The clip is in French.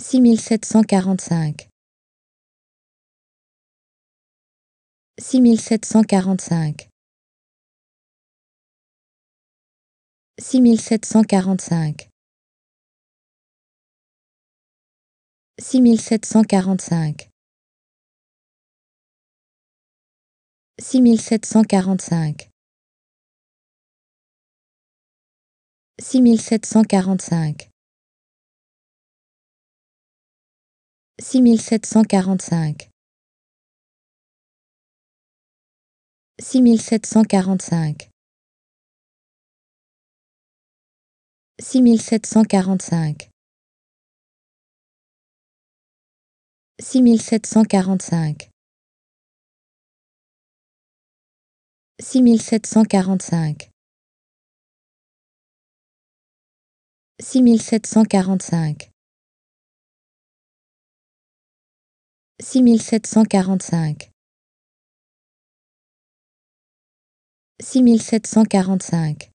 6745 6745 6745 6745 6745 6745 6745 6745 6745 6745 6745 6745 six mille sept cent quarante-cinq six mille sept cent quarante-cinq